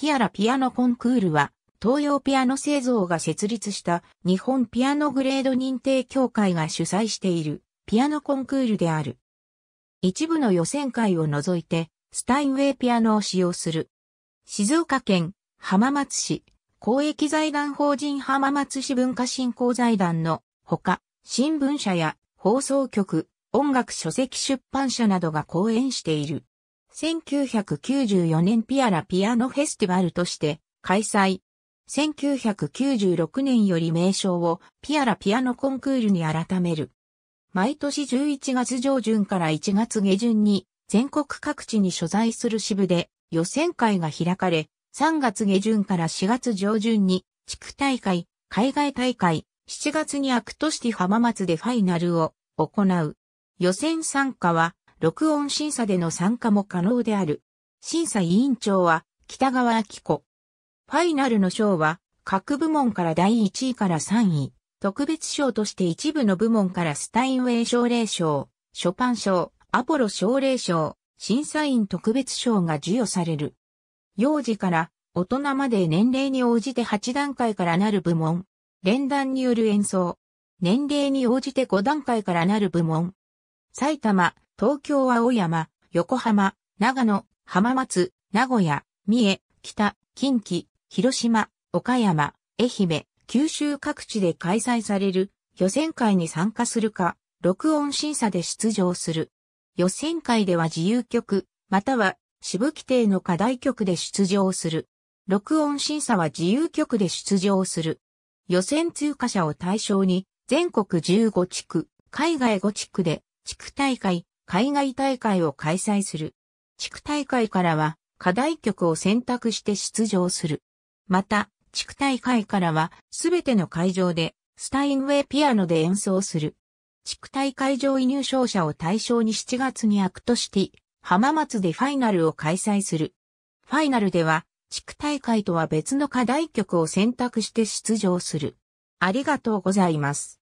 ピアラピアノコンクールは、東洋ピアノ製造が設立した日本ピアノグレード認定協会が主催しているピアノコンクールである。一部の予選会を除いて、スタインウェイピアノを使用する。静岡県浜松市公益財団法人浜松市文化振興財団のほか、新聞社や放送局、音楽書籍出版社などが講演している。1994年ピアラピアノフェスティバルとして開催。1996年より名称をピアラピアノコンクールに改める。毎年11月上旬から1月下旬に全国各地に所在する支部で予選会が開かれ、3月下旬から4月上旬に地区大会、海外大会、7月にアクトシティ浜松でファイナルを行う。予選参加は録音審査での参加も可能である。審査委員長は北川明子。ファイナルの賞は各部門から第1位から3位、特別賞として一部の部門からスタインウェイ奨励賞、ショパン賞、アポロ奨励賞、審査員特別賞が授与される。幼児から大人まで年齢に応じて8段階からなる部門。連弾による演奏。年齢に応じて5段階からなる部門。埼玉、東京青山、横浜、長野、浜松、名古屋、三重、北、近畿、広島、岡山、愛媛、九州各地で開催される予選会に参加するか、録音審査で出場する。予選会では自由曲、または支部規定の課題曲で出場する。録音審査は自由曲で出場する。予選通過者を対象に、全国15地区、海外5地区で、地区大会、海外大会を開催する。地区大会からは課題曲を選択して出場する。また、地区大会からはすべての会場でスタインウェイピアノで演奏する。地区大会上位入賞者を対象に7月にアクトシティ、浜松でファイナルを開催する。ファイナルでは地区大会とは別の課題曲を選択して出場する。ありがとうございます。